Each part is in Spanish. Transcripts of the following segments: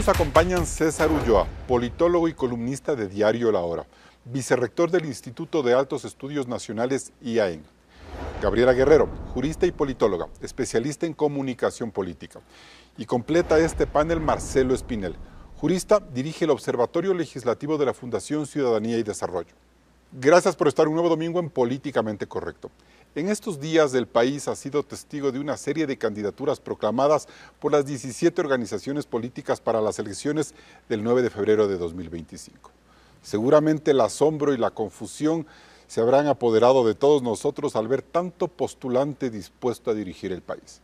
nos acompañan César Ulloa, politólogo y columnista de Diario La Hora, vicerrector del Instituto de Altos Estudios Nacionales IAEN. Gabriela Guerrero, jurista y politóloga, especialista en comunicación política. Y completa este panel Marcelo Espinel, jurista, dirige el Observatorio Legislativo de la Fundación Ciudadanía y Desarrollo. Gracias por estar un nuevo domingo en Políticamente Correcto. En estos días el país ha sido testigo de una serie de candidaturas proclamadas por las 17 organizaciones políticas para las elecciones del 9 de febrero de 2025. Seguramente el asombro y la confusión se habrán apoderado de todos nosotros al ver tanto postulante dispuesto a dirigir el país.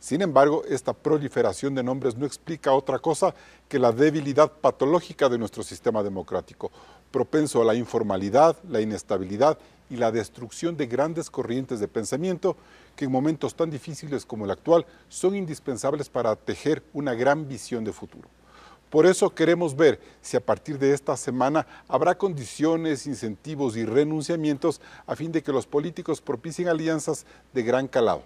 Sin embargo, esta proliferación de nombres no explica otra cosa que la debilidad patológica de nuestro sistema democrático, propenso a la informalidad, la inestabilidad y la destrucción de grandes corrientes de pensamiento que en momentos tan difíciles como el actual son indispensables para tejer una gran visión de futuro. Por eso queremos ver si a partir de esta semana habrá condiciones, incentivos y renunciamientos a fin de que los políticos propicien alianzas de gran calado.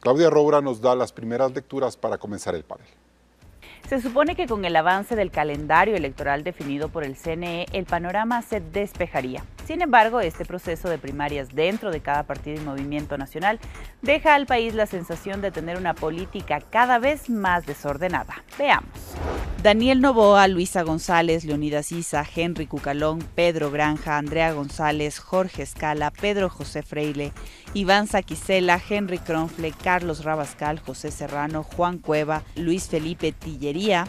Claudia Robra nos da las primeras lecturas para comenzar el panel. Se supone que con el avance del calendario electoral definido por el CNE, el panorama se despejaría. Sin embargo, este proceso de primarias dentro de cada partido y movimiento nacional deja al país la sensación de tener una política cada vez más desordenada. Veamos. Daniel Novoa, Luisa González, Leonidas Isa, Henry Cucalón, Pedro Granja, Andrea González, Jorge Escala, Pedro José Freile, Iván Saquicela, Henry Cronfle, Carlos Rabascal, José Serrano, Juan Cueva, Luis Felipe Tillería,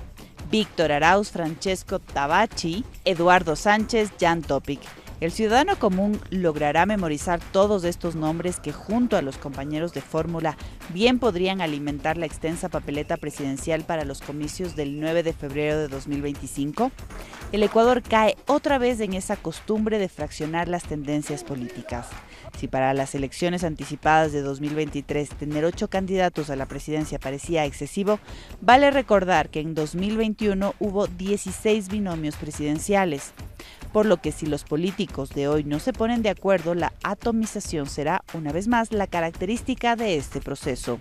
Víctor Arauz, Francesco Tabachi, Eduardo Sánchez, Jan Topic. El ciudadano común logrará memorizar todos estos nombres que junto a los compañeros de fórmula bien podrían alimentar la extensa papeleta presidencial para los comicios del 9 de febrero de 2025. El Ecuador cae otra vez en esa costumbre de fraccionar las tendencias políticas. Si para las elecciones anticipadas de 2023 tener ocho candidatos a la presidencia parecía excesivo, vale recordar que en 2021 hubo 16 binomios presidenciales por lo que si los políticos de hoy no se ponen de acuerdo, la atomización será una vez más la característica de este proceso.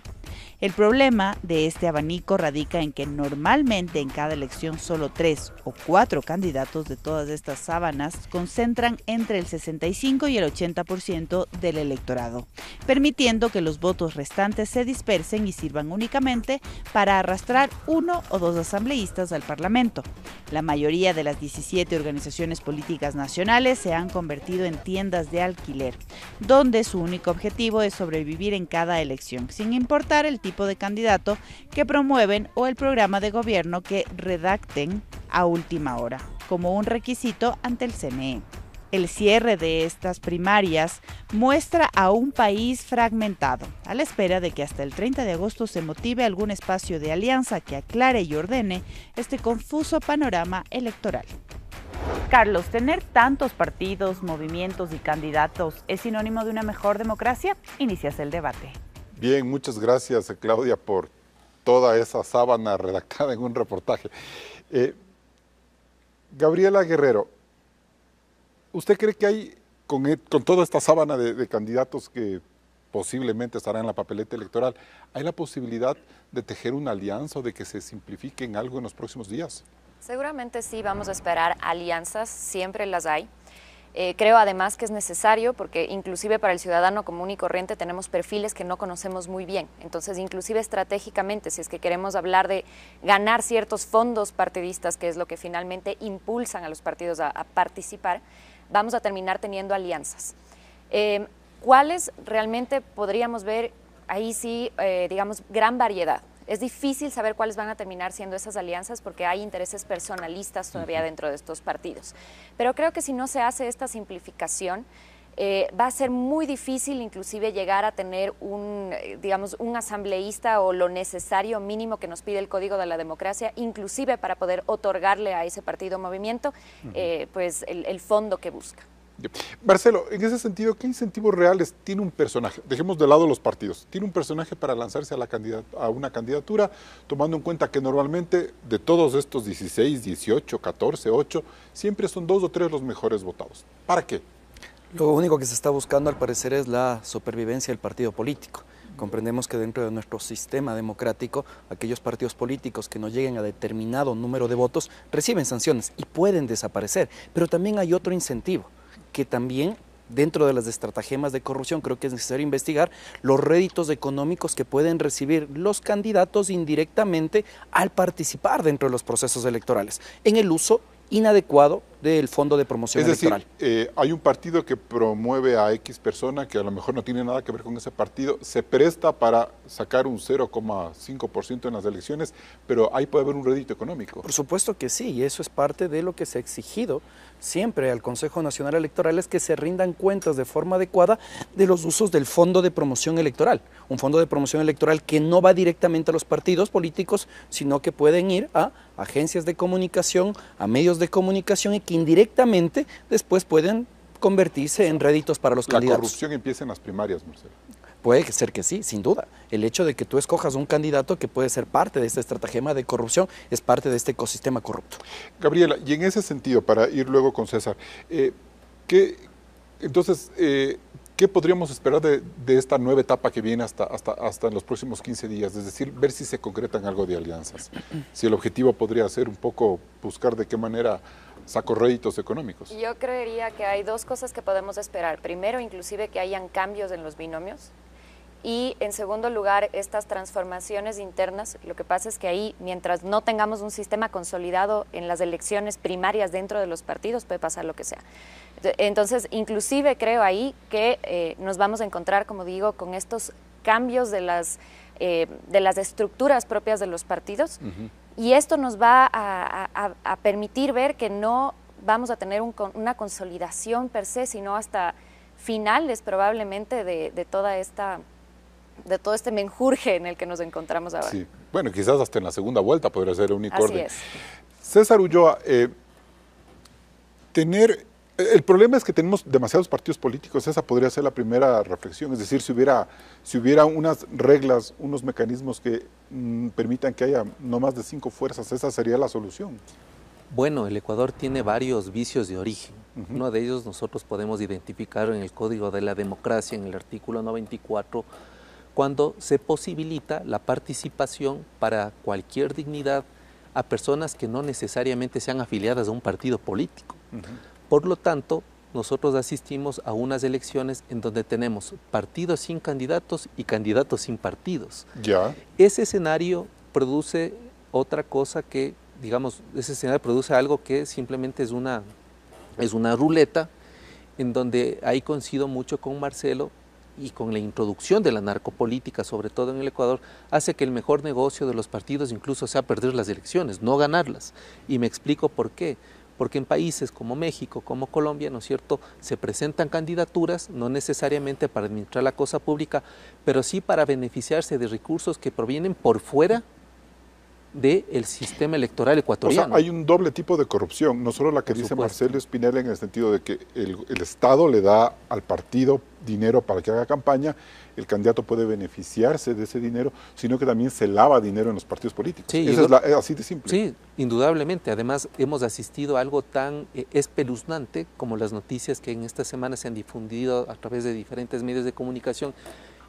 El problema de este abanico radica en que normalmente en cada elección solo tres o cuatro candidatos de todas estas sábanas concentran entre el 65 y el 80% del electorado, permitiendo que los votos restantes se dispersen y sirvan únicamente para arrastrar uno o dos asambleístas al Parlamento. La mayoría de las 17 organizaciones políticas políticas nacionales se han convertido en tiendas de alquiler, donde su único objetivo es sobrevivir en cada elección, sin importar el tipo de candidato que promueven o el programa de gobierno que redacten a última hora, como un requisito ante el CNE. El cierre de estas primarias muestra a un país fragmentado, a la espera de que hasta el 30 de agosto se motive algún espacio de alianza que aclare y ordene este confuso panorama electoral. Carlos, ¿tener tantos partidos, movimientos y candidatos es sinónimo de una mejor democracia? Inicias el debate. Bien, muchas gracias Claudia por toda esa sábana redactada en un reportaje. Eh, Gabriela Guerrero, ¿usted cree que hay, con, e, con toda esta sábana de, de candidatos que posiblemente estará en la papeleta electoral. ¿Hay la posibilidad de tejer una alianza o de que se simplifique en algo en los próximos días? Seguramente sí vamos a esperar alianzas, siempre las hay. Eh, creo además que es necesario porque inclusive para el ciudadano común y corriente tenemos perfiles que no conocemos muy bien. Entonces, inclusive estratégicamente, si es que queremos hablar de ganar ciertos fondos partidistas, que es lo que finalmente impulsan a los partidos a, participar, vamos a terminar teniendo alianzas. Eh, ¿Cuáles realmente podríamos ver ahí sí, eh, digamos, gran variedad? Es difícil saber cuáles van a terminar siendo esas alianzas porque hay intereses personalistas todavía dentro de estos partidos. Pero creo que si no se hace esta simplificación, eh, va a ser muy difícil inclusive llegar a tener un, eh, digamos, un asambleísta o lo necesario mínimo que nos pide el Código de la Democracia, inclusive para poder otorgarle a ese partido movimiento eh, pues el fondo que busca. Marcelo, en ese sentido, ¿qué incentivos reales tiene un personaje? Dejemos de lado los partidos. ¿Tiene un personaje para lanzarse a, la a una candidatura, tomando en cuenta que normalmente de todos estos 16, 18, 14, 8, siempre son dos o tres los mejores votados? ¿Para qué? Lo único que se está buscando, al parecer, es la supervivencia del partido político. Comprendemos que dentro de nuestro sistema democrático, aquellos partidos políticos que no lleguen a determinado número de votos reciben sanciones y pueden desaparecer. Pero también hay otro incentivo que también dentro de las estratagemas de corrupción creo que es necesario investigar los réditos económicos que pueden recibir los candidatos indirectamente al participar dentro de los procesos electorales en el uso inadecuado del Fondo de Promoción es decir, eh, hay un partido que promueve a X persona que a lo mejor no tiene nada que ver con ese partido, se presta para sacar un 0,5% en las elecciones, pero ahí puede haber un rédito económico. Por supuesto que sí, y eso es parte de lo que se ha exigido siempre al Consejo Nacional Electoral, es que se rindan cuentas de forma adecuada de los usos del Fondo de Promoción Electoral. Un Fondo de Promoción Electoral que no va directamente a los partidos políticos, sino que pueden ir a agencias de comunicación, a medios de comunicación y indirectamente después pueden convertirse en réditos para los candidatos. La corrupción empieza en las primarias, Marcelo. Puede ser que sí, sin duda. El hecho de que tú escojas un candidato que puede ser parte de este estratagema de corrupción es parte de este ecosistema corrupto. Gabriela, y en ese sentido, para ir luego con César, eh, ¿qué, entonces, eh, ¿qué podríamos esperar de, esta nueva etapa que viene hasta, hasta, hasta en los próximos 15 días? Es decir, ver si se concretan algo de alianzas. Si el objetivo podría ser un poco buscar de qué manera saco réditos económicos. Yo creería que hay dos cosas que podemos esperar. Primero, inclusive que hayan cambios en los binomios. Y en segundo lugar, estas transformaciones internas. Lo que pasa es que ahí, mientras no tengamos un sistema consolidado en las elecciones primarias dentro de los partidos, puede pasar lo que sea. Entonces, inclusive creo ahí que eh, nos vamos a encontrar, como digo, con estos cambios de las, eh, de las estructuras propias de los partidos. Y esto nos va a, permitir ver que no vamos a tener una consolidación per se, sino hasta finales probablemente de, toda esta de todo este menjurje en el que nos encontramos ahora. Sí. Bueno, quizás hasta en la segunda vuelta podría ser el único Así Es. César Ulloa, eh, tener el problema es que tenemos demasiados partidos políticos, esa podría ser la primera reflexión, es decir, si hubiera, si unas reglas, unos mecanismos que mm, permitan que haya no más de cinco fuerzas, esa sería la solución. Bueno, el Ecuador tiene varios vicios de origen. Uno de ellos nosotros podemos identificar en el Código de la Democracia, en el artículo 94, cuando se posibilita la participación para cualquier dignidad a personas que no necesariamente sean afiliadas a un partido político. Por lo tanto, nosotros asistimos a unas elecciones en donde tenemos partidos sin candidatos y candidatos sin partidos. Ya. Ese escenario produce otra cosa que, digamos, ese escenario produce algo que simplemente es una, es una ruleta, en donde ahí coincido mucho con Marcelo y con la introducción de la narcopolítica, sobre todo en el Ecuador, hace que el mejor negocio de los partidos incluso sea perder las elecciones, no ganarlas. Y me explico por qué porque en países como México, como Colombia, ¿no es cierto?, se presentan candidaturas, no necesariamente para administrar la cosa pública, pero sí para beneficiarse de recursos que provienen por fuera del sistema electoral ecuatoriano. O sea, hay un doble tipo de corrupción, no solo la que dice Marcelo Espinel en el sentido de que el, Estado le da al partido dinero para que haga campaña, el candidato puede beneficiarse de ese dinero, sino que también se lava dinero en los partidos políticos. Eso es, así de simple. Sí, indudablemente. Además, hemos asistido a algo tan eh, espeluznante como las noticias que en esta semana se han difundido a través de diferentes medios de comunicación,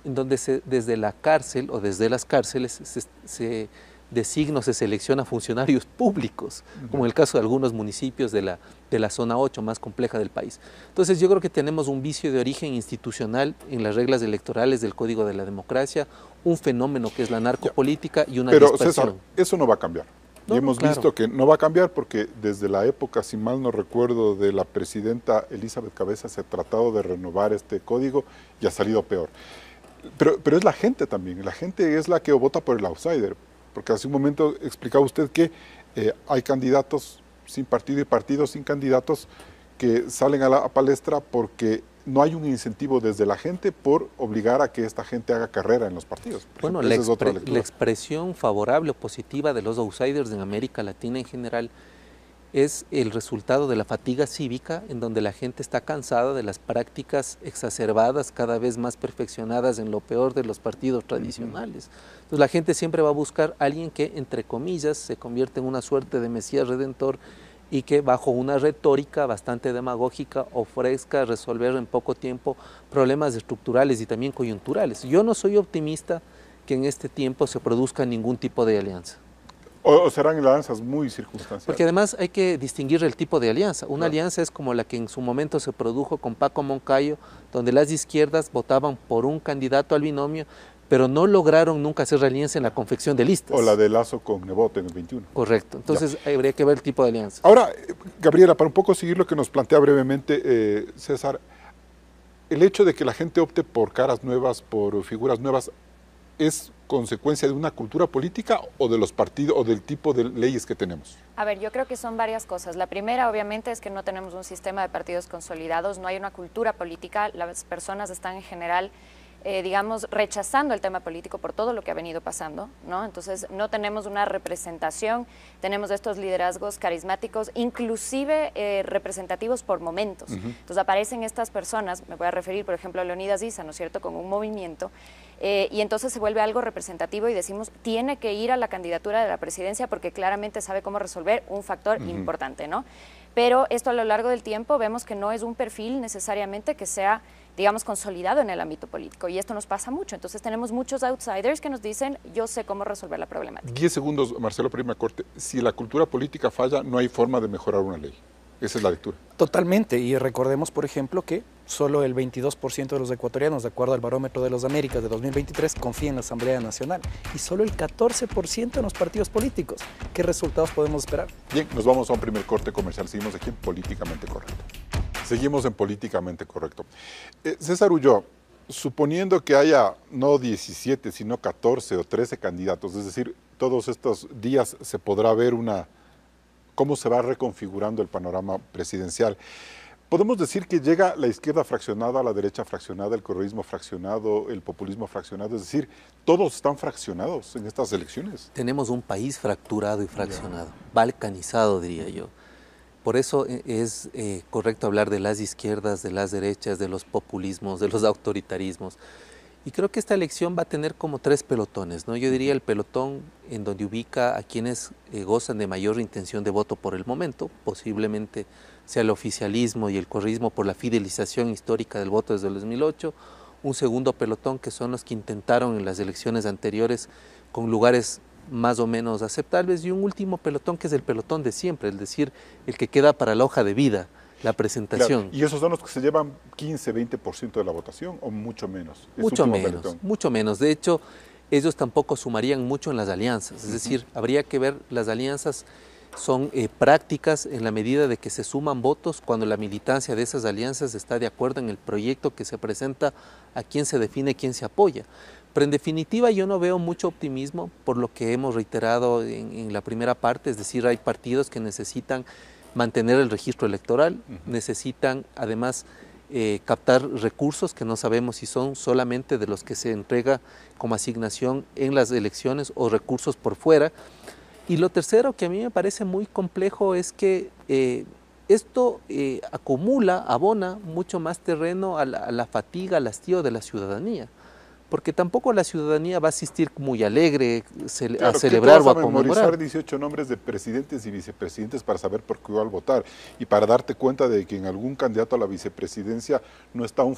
en donde se, desde la cárcel o desde las cárceles se de signos se selecciona funcionarios públicos, como en el caso de algunos municipios de la, de la zona 8 más compleja del país. Entonces yo creo que tenemos un vicio de origen institucional en las reglas electorales del Código de la Democracia, un fenómeno que es la narcopolítica y una Pero, César, eso no va a cambiar. y hemos visto que no va a cambiar porque desde la época, si mal no recuerdo, de la presidenta Elizabeth Cabeza se ha tratado de renovar este código y ha salido peor. Pero, pero es la gente también, la gente es la que vota por el outsider, porque hace un momento explicaba usted que eh, hay candidatos sin partido y partidos sin candidatos que salen a la palestra porque no hay un incentivo desde la gente por obligar a que esta gente haga carrera en los partidos. Bueno, la, expresión favorable o positiva de los outsiders en América Latina en general es el resultado de la fatiga cívica, en donde la gente está cansada de las prácticas exacerbadas, cada vez más perfeccionadas en lo peor de los partidos tradicionales. Entonces la gente siempre va a buscar a alguien que, entre comillas, se convierte en una suerte de Mesías Redentor y que bajo una retórica bastante demagógica ofrezca resolver en poco tiempo problemas estructurales y también coyunturales. Yo no soy optimista que en este tiempo se produzca ningún tipo de alianza. O, serán alianzas muy circunstanciales. Porque además hay que distinguir el tipo de alianza. Una alianza es como la que en su momento se produjo con Paco Moncayo, donde las izquierdas votaban por un candidato al binomio, pero no lograron nunca hacer alianza en la confección de listas. O la de Lazo con Nebote en el 21. Correcto. Entonces habría que ver el tipo de alianza. Ahora, eh, Gabriela, para un poco seguir lo que nos plantea brevemente eh, César, el hecho de que la gente opte por caras nuevas, por figuras nuevas, es consecuencia de una cultura política o de los partidos o del tipo de leyes que tenemos? A ver, yo creo que son varias cosas. La primera, obviamente, es que no tenemos un sistema de partidos consolidados, no hay una cultura política, las personas están en general eh, digamos, rechazando el tema político por todo lo que ha venido pasando, ¿no? Entonces, no tenemos una representación, tenemos estos liderazgos carismáticos, inclusive eh, representativos por momentos. Entonces, aparecen estas personas, me voy a referir, por ejemplo, a Leonidas Díaz, ¿no es cierto?, con un movimiento, eh, y entonces se vuelve algo representativo y decimos, tiene que ir a la candidatura de la presidencia porque claramente sabe cómo resolver un factor importante, ¿no? Pero esto a lo largo del tiempo vemos que no es un perfil necesariamente que sea digamos, consolidado en el ámbito político. Y esto nos pasa mucho. Entonces tenemos muchos outsiders que nos dicen, yo sé cómo resolver la problemática. Diez segundos, Marcelo primera Corte. Si la cultura política falla, no hay forma de mejorar una ley. Esa es la lectura. Totalmente. Y recordemos, por ejemplo, que solo el 22% de los ecuatorianos, de acuerdo al barómetro de los Américas de 2023, confía en la Asamblea Nacional. Y solo el 14% en los partidos políticos. ¿Qué resultados podemos esperar? Bien, nos vamos a un primer corte comercial. Seguimos aquí en Políticamente Correcto. Seguimos en políticamente correcto. Eh, César Ulló, suponiendo que haya no 17, sino 14 o 13 candidatos, es decir, todos estos días se podrá ver una cómo se va reconfigurando el panorama presidencial. Podemos decir que llega la izquierda fraccionada, la derecha fraccionada, el correísmo fraccionado, el populismo fraccionado, es decir, todos están fraccionados en estas elecciones. Tenemos un país fracturado y fraccionado, balcanizado diría yo. Por eso eh, es eh, correcto hablar de las izquierdas, de las derechas, de los populismos, de los autoritarismos. Y creo que esta elección va a tener como tres pelotones, ¿no? Yo diría el pelotón en donde ubica a quienes eh, gozan de mayor intención de voto por el momento, posiblemente sea el oficialismo y el corrismo por la fidelización histórica del voto desde el 2008, un segundo pelotón que son los que intentaron en las elecciones anteriores con lugares más o menos aceptables y un último pelotón que es el pelotón de siempre, es decir, el que queda para la hoja de vida, la presentación. Y esos son los que se llevan 15, 20% de la votación o mucho menos. mucho menos, mucho menos. De hecho, ellos tampoco sumarían mucho en las alianzas, es decir, habría que ver las alianzas son eh, prácticas en la medida de que se suman votos cuando la militancia de esas alianzas está de acuerdo en el proyecto que se presenta, a quién se define, quién se apoya. Pero en definitiva yo no veo mucho optimismo por lo que hemos reiterado en, la primera parte, es decir, hay partidos que necesitan mantener el registro electoral, necesitan además eh, captar recursos que no sabemos si son solamente de los que se entrega como asignación en las elecciones o recursos por fuera. Y lo tercero que a mí me parece muy complejo es que eh, esto eh, acumula, abona mucho más terreno a la, a la fatiga, al hastío de la ciudadanía porque tampoco la ciudadanía va a asistir muy alegre a celebrar o a, conmemorar. 18 nombres de presidentes y vicepresidentes para saber por qué a votar y para darte cuenta de que en algún candidato a la vicepresidencia no está un,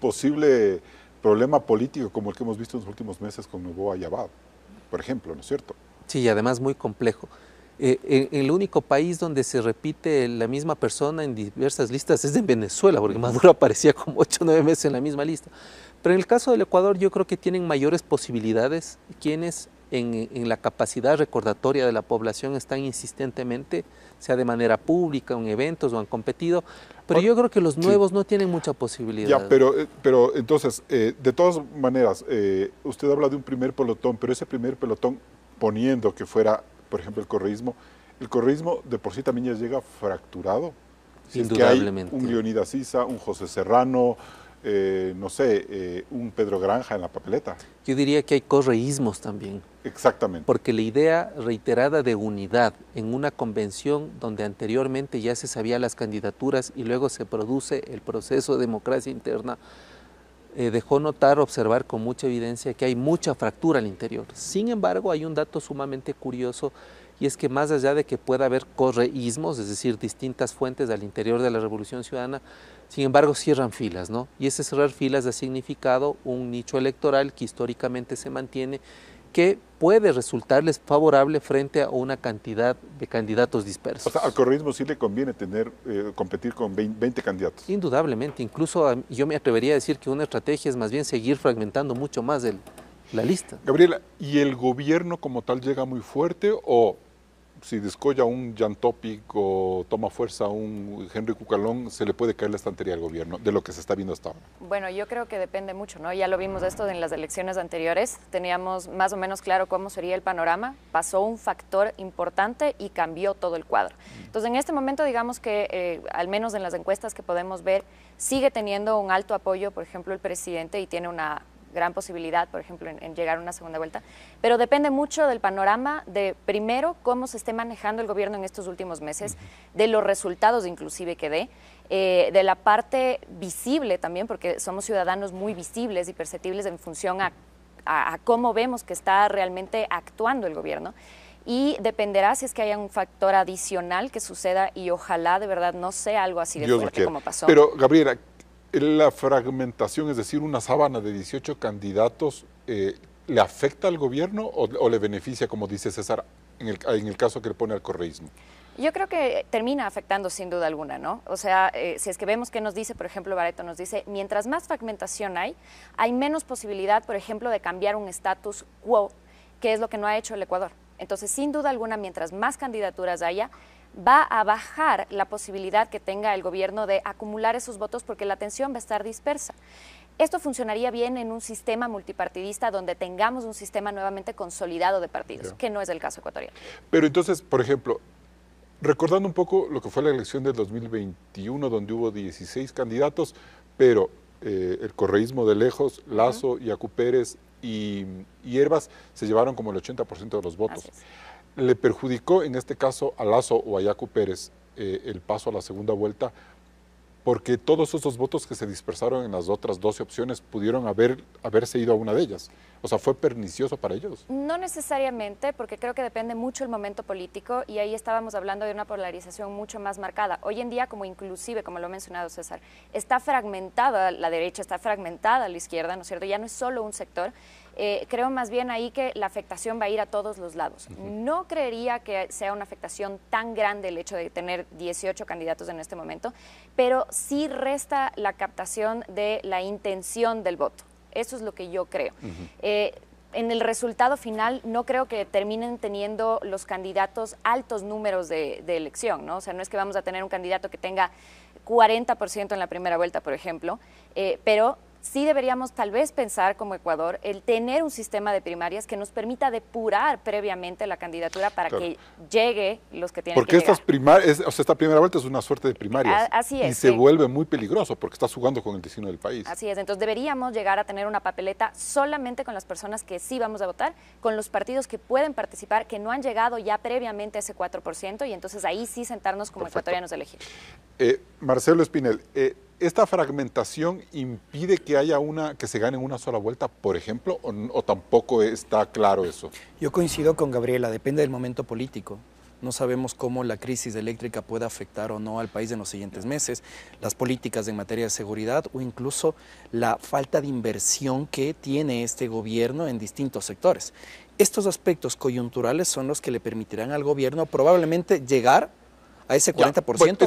posible problema político como el que hemos visto en los últimos meses con Nuevo Ayabado, por ejemplo, ¿no es cierto? Sí, y además muy complejo. Eh, eh, el único país donde se repite la misma persona en diversas listas es en Venezuela, porque Maduro aparecía como 8 o 9 meses en la misma lista. Pero en el caso del Ecuador yo creo que tienen mayores posibilidades quienes en, la capacidad recordatoria de la población están insistentemente, sea de manera pública, en eventos o han competido, pero yo creo que los nuevos no tienen mucha posibilidad. Ya, pero, eh, pero entonces, eh, de todas maneras, eh, usted habla de un primer pelotón, pero ese primer pelotón, poniendo que fuera, por ejemplo, el correísmo, el correísmo de por sí también ya llega fracturado. Si Indudablemente. un Leonidas Sisa, un José Serrano, eh, no sé, eh, un Pedro Granja en la papeleta. Yo diría que hay correísmos también. Exactamente. Porque la idea reiterada de unidad en una convención donde anteriormente ya se sabían las candidaturas y luego se produce el proceso de democracia interna, eh, dejó notar, observar con mucha evidencia que hay mucha fractura al interior. Sin embargo, hay un dato sumamente curioso y es que más allá de que pueda haber correísmos, es decir, distintas fuentes al interior de la Revolución Ciudadana, sin embargo, cierran filas, ¿no? Y ese cerrar filas ha significado un nicho electoral que históricamente se mantiene que puede resultarles favorable frente a una cantidad de candidatos dispersos. O sea, al correísmo sí le conviene tener eh, competir con 20 candidatos. Indudablemente, incluso yo me atrevería a decir que una estrategia es más bien seguir fragmentando mucho más la lista. Gabriela, ¿y el gobierno como tal llega muy fuerte o si descolla un Jan o toma fuerza un Henry Cucalón, se le puede caer la estantería al gobierno, de lo que se está viendo hasta ahora. Bueno, yo creo que depende mucho, ¿no? Ya lo vimos esto en las elecciones anteriores, teníamos más o menos claro cómo sería el panorama, pasó un factor importante y cambió todo el cuadro. Entonces, en este momento, digamos que, eh, al menos en las encuestas que podemos ver, sigue teniendo un alto apoyo, por ejemplo, el presidente y tiene una gran posibilidad, por ejemplo, en, llegar a una segunda vuelta, pero depende mucho del panorama de, primero, cómo se esté manejando el gobierno en estos últimos meses, de los resultados inclusive que dé, eh, de la parte visible también, porque somos ciudadanos muy visibles y perceptibles en función a, cómo vemos que está realmente actuando el gobierno y dependerá si es que haya un factor adicional que suceda y ojalá de verdad no sea algo así de fuerte como pasó. Pero Gabriela, la fragmentación, es decir, una sábana de 18 candidatos, eh, ¿le afecta al gobierno o, le beneficia, como dice César, en el, caso que le pone al correísmo? Yo creo que termina afectando sin duda alguna, ¿no? O sea, eh, si es que vemos que nos dice, por ejemplo, Barreto nos dice, mientras más fragmentación hay, hay menos posibilidad, por ejemplo, de cambiar un status quo, que es lo que no ha hecho el Ecuador. Entonces, sin duda alguna, mientras más candidaturas haya, va a bajar la posibilidad que tenga el gobierno de acumular esos votos porque la atención va a estar dispersa. Esto funcionaría bien en un sistema multipartidista donde tengamos un sistema nuevamente consolidado de partidos, que no es el caso ecuatoriano. Pero entonces, por ejemplo, recordando un poco lo que fue la elección del 2021, donde hubo 16 candidatos, pero eh, el correísmo de lejos, Lazo, y Pérez y, Hierbas se llevaron como el 80% de los votos le perjudicó en este caso a Lazo o a Yacu Pérez eh, el paso a la segunda vuelta porque todos esos votos que se dispersaron en las otras 12 opciones pudieron haber, haberse ido a una de ellas. O sea, ¿fue pernicioso para ellos? No necesariamente, porque creo que depende mucho el momento político y ahí estábamos hablando de una polarización mucho más marcada. Hoy en día, como inclusive, como lo ha mencionado César, está fragmentada la derecha, está fragmentada la izquierda, ¿no es cierto? Ya no es solo un sector. Eh, creo más bien ahí que la afectación va a ir a todos los lados. No creería que sea una afectación tan grande el hecho de tener 18 candidatos en este momento, pero sí resta la captación de la intención del voto. Eso es lo que yo creo. Eh, en el resultado final no creo que terminen teniendo los candidatos altos números de, elección, ¿no? O sea, no es que vamos a tener un candidato que tenga 40% en la primera vuelta, por ejemplo, eh, pero sí deberíamos tal vez pensar como Ecuador el tener un sistema de primarias que nos permita depurar previamente la candidatura para que llegue los que tienen que estas llegar. Porque o sea, esta primera vuelta es una suerte de primarias. así Y se vuelve muy peligroso porque estás jugando con el destino del país. Así es. Entonces deberíamos llegar a tener una papeleta solamente con las personas que sí vamos a votar, con los partidos que pueden participar, que no han llegado ya previamente a ese 4% y entonces ahí sí sentarnos como ecuatorianos a elegir. Eh, Marcelo Espinel, eh, esta fragmentación impide que haya una que se gane una sola vuelta, por ejemplo, o, tampoco está claro eso. Yo coincido con Gabriela, depende del momento político. No sabemos cómo la crisis eléctrica puede afectar o no al país en los siguientes meses, las políticas en materia de seguridad o incluso la falta de inversión que tiene este gobierno en distintos sectores. Estos aspectos coyunturales son los que le permitirán al gobierno probablemente llegar a ese 40% ya,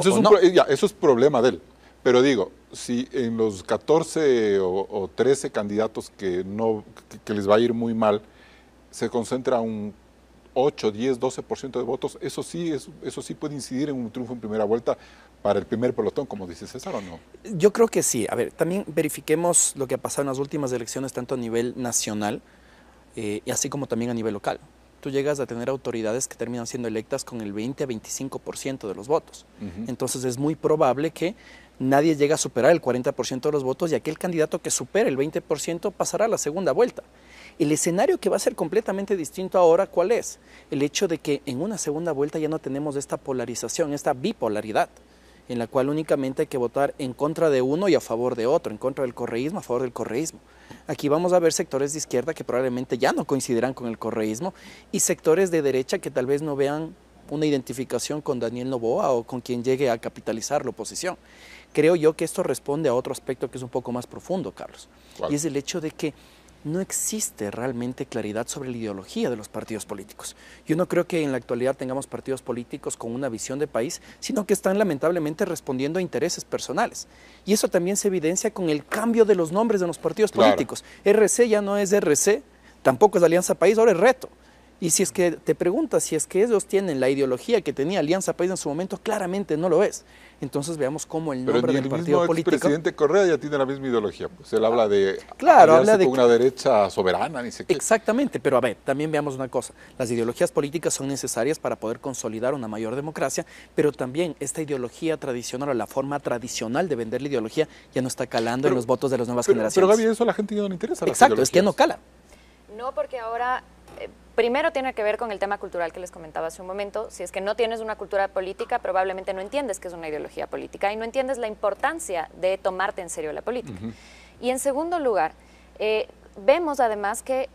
eso, eso es problema de él. Pero digo, si en los 14 o, 13 candidatos que, no, que, les va a ir muy mal, se concentra un 8, 10, 12% de votos, eso sí, es, eso sí puede incidir en un triunfo en primera vuelta para el primer pelotón, como dice César, ¿o no? Yo creo que sí. A ver, también verifiquemos lo que ha pasado en las últimas elecciones, tanto a nivel nacional eh, y así como también a nivel local. Tú llegas a tener autoridades que terminan siendo electas con el 20 a 25% de los votos. Entonces es muy probable que nadie llega a superar el 40% de los votos y aquel candidato que supere el 20% pasará a la segunda vuelta. El escenario que va a ser completamente distinto ahora, ¿cuál es? El hecho de que en una segunda vuelta ya no tenemos esta polarización, esta bipolaridad, en la cual únicamente hay que votar en contra de uno y a favor de otro, en contra del correísmo, a favor del correísmo. Aquí vamos a ver sectores de izquierda que probablemente ya no coincidirán con el correísmo y sectores de derecha que tal vez no vean una identificación con Daniel Novoa o con quien llegue a capitalizar la oposición creo yo que esto responde a otro aspecto que es un poco más profundo, Carlos. Y es el hecho de que no existe realmente claridad sobre la ideología de los partidos políticos. Yo no creo que en la actualidad tengamos partidos políticos con una visión de país, sino que están lamentablemente respondiendo a intereses personales. Y eso también se evidencia con el cambio de los nombres de los partidos políticos. RC ya no es RC, tampoco es Alianza País, ahora es Reto. Y si es que te preguntas si es que ellos tienen la ideología que tenía Alianza País en su momento, claramente no lo es. Entonces veamos cómo el nombre del partido político. El presidente Correa ya tiene la misma ideología, pues él habla de claro, habla de una derecha soberana, ni sé qué. Exactamente, pero a ver, también veamos una cosa. Las ideologías políticas son necesarias para poder consolidar una mayor democracia, pero también esta ideología tradicional o la forma tradicional de vender la ideología ya no está calando en los votos de las nuevas generaciones. Pero Gaby, eso la gente ya no le interesa. Exacto, es que ya no cala. No, porque ahora eh, Primero tiene que ver con el tema cultural que les comentaba hace un momento. Si es que no tienes una cultura política, probablemente no entiendes que es una ideología política y no entiendes la importancia de tomarte en serio la política. Y en segundo lugar, eh, vemos además que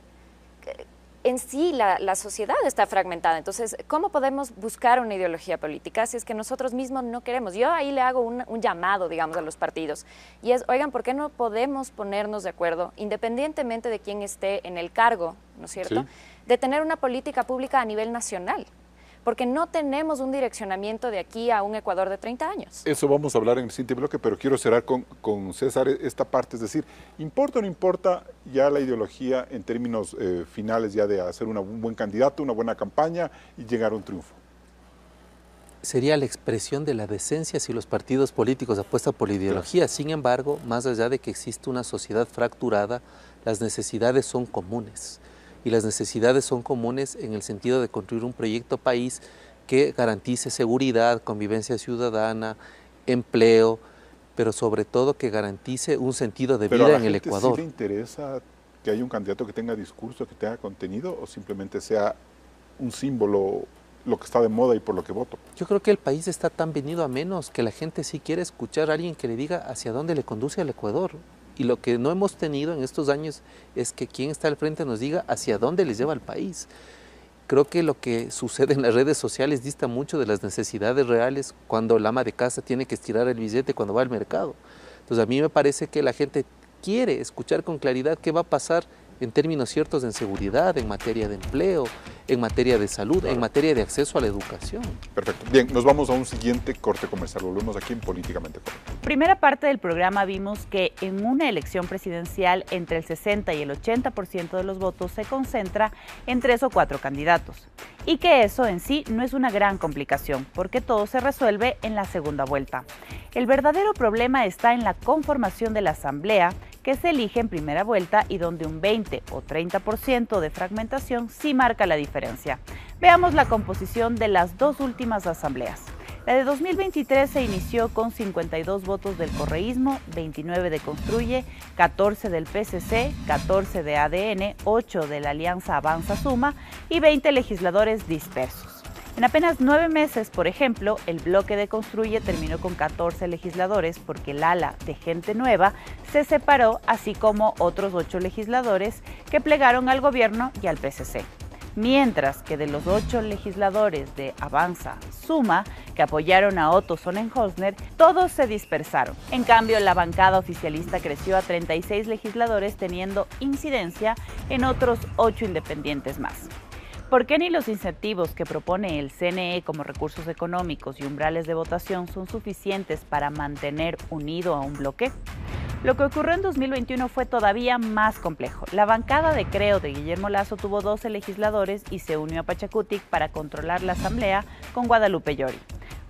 en sí la, sociedad está fragmentada. Entonces, ¿cómo podemos buscar una ideología política si es que nosotros mismos no queremos? Yo ahí le hago un, llamado, digamos, a los partidos. Y es, oigan, ¿por qué no podemos ponernos de acuerdo, independientemente de quién esté en el cargo, ¿no es cierto?, de tener una política pública a nivel nacional porque no tenemos un direccionamiento de aquí a un Ecuador de 30 años. Eso vamos a hablar en el siguiente bloque, pero quiero cerrar con, César esta parte, es decir, ¿importa o no importa ya la ideología en términos eh, finales ya de hacer un buen candidato, una buena campaña y llegar a un triunfo? sería la expresión de la decencia si los partidos políticos apuestan por la ideología. Sin embargo, más allá de que existe una sociedad fracturada, las necesidades son comunes y las necesidades son comunes en el sentido de construir un proyecto país que garantice seguridad, convivencia ciudadana, empleo, pero sobre todo que garantice un sentido de vida en el Ecuador. interesa que haya un candidato que tenga discurso, que tenga contenido o simplemente sea un símbolo lo que está de moda y por lo que voto. Yo creo que el país está tan venido a menos que la gente sí quiere escuchar a alguien que le diga hacia dónde le conduce al Ecuador. Y lo que no hemos tenido en estos años es que quien está al frente nos diga hacia dónde les lleva el país. Creo que lo que sucede en las redes sociales dista mucho de las necesidades reales cuando el ama de casa tiene que estirar el billete cuando va al mercado. Entonces a mí me parece que la gente quiere escuchar con claridad qué va a pasar en términos ciertos en seguridad, en materia de empleo, en materia de salud, en materia de acceso a la educación. Perfecto. Bien, nos vamos a un siguiente corte comercial. Volvemos aquí en Políticamente Correcto. Primera parte del programa vimos que en una elección presidencial entre el 60 y el 80% de los votos se concentra en tres o cuatro candidatos. Y que eso en sí no es una gran complicación, porque todo se resuelve en la segunda vuelta. El verdadero problema está en la conformación de la Asamblea, que se elige en primera vuelta y donde un 20 o 30% de fragmentación sí marca la diferencia. Veamos la composición de las dos últimas asambleas. La de 2023 se inició con 52 votos del correísmo, 29 de Construye, 14 del PCC, 14 de ADN, 8 de la Alianza Avanza Suma y 20 legisladores dispersos. En apenas nueve meses, por ejemplo, el bloque de Construye terminó con 14 legisladores porque el ala de Gente Nueva se separó, así como otros ocho legisladores que plegaron al gobierno y al PCC. Mientras que de los ocho legisladores de Avanza Suma, que apoyaron a Otto Sonnenhosner, todos se dispersaron. En cambio, la bancada oficialista creció a 36 legisladores, teniendo incidencia en otros ocho independientes más. ¿Por qué ni los incentivos que propone el CNE como recursos económicos y umbrales de votación son suficientes para mantener unido a un bloque? Lo que ocurrió en 2021 fue todavía más complejo. La bancada de Creo de Guillermo Lazo tuvo 12 legisladores y se unió a Pachacutic para controlar la asamblea con Guadalupe Llori.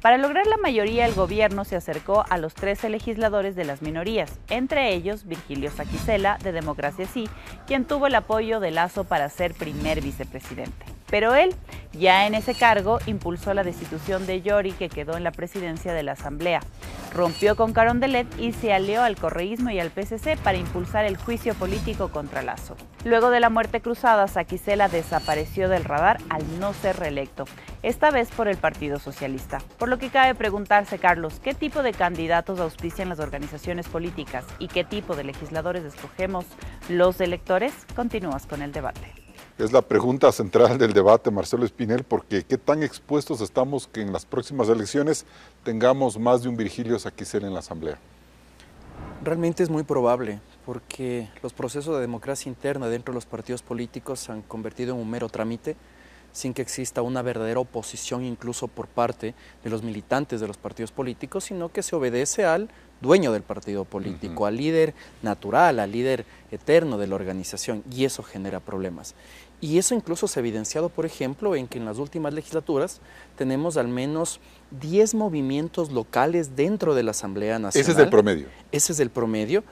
Para lograr la mayoría, el gobierno se acercó a los 13 legisladores de las minorías, entre ellos Virgilio Saquisela de Democracia Sí, quien tuvo el apoyo de Lazo para ser primer vicepresidente. Pero él, ya en ese cargo, impulsó la destitución de Yori, que quedó en la presidencia de la Asamblea. Rompió con Carondelet y se alió al correísmo y al PCC para impulsar el juicio político contra Lazo. Luego de la muerte cruzada, Saquisela desapareció del radar al no ser reelecto, esta vez por el Partido Socialista lo que cabe preguntarse, Carlos, ¿qué tipo de candidatos auspician las organizaciones políticas y qué tipo de legisladores escogemos los electores? Continúas con el debate. Es la pregunta central del debate, Marcelo Espinel, porque qué tan expuestos estamos que en las próximas elecciones tengamos más de un Virgilio Saquicel en la Asamblea. Realmente es muy probable, porque los procesos de democracia interna dentro de los partidos políticos se han convertido en un mero trámite sin que exista una verdadera oposición incluso por parte de los militantes de los partidos políticos, sino que se obedece al dueño del partido político, al líder natural, al líder eterno de la organización, y eso genera problemas. Y eso incluso se ha evidenciado, por ejemplo, en que en las últimas legislaturas tenemos al menos 10 movimientos locales dentro de la Asamblea Nacional. Ese es el promedio. Ese es el promedio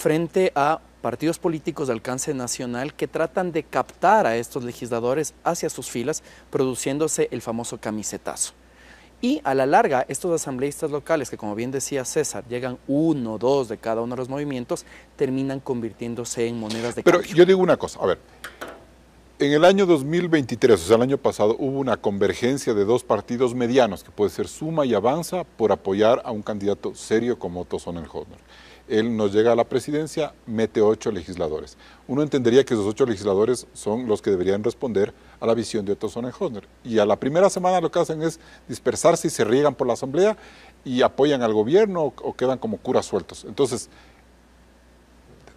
frente a partidos políticos de alcance nacional que tratan de captar a estos legisladores hacia sus filas, produciéndose el famoso camisetazo. Y a la larga, estos asambleístas locales, que como bien decía César, llegan uno, o dos de cada uno de los movimientos, terminan convirtiéndose en monedas de Pero cambio. Pero yo digo una cosa, a ver, en el año 2023, o sea, el año pasado, hubo una convergencia de dos partidos medianos, que puede ser Suma y Avanza, por apoyar a un candidato serio como el Hodner él nos llega a la presidencia, mete ocho legisladores. Uno entendería que esos ocho legisladores son los que deberían responder a la visión de Otto Sonnenhofer. Y a la primera semana lo que hacen es dispersarse y se riegan por la asamblea y apoyan al gobierno o, quedan como curas sueltos. Entonces,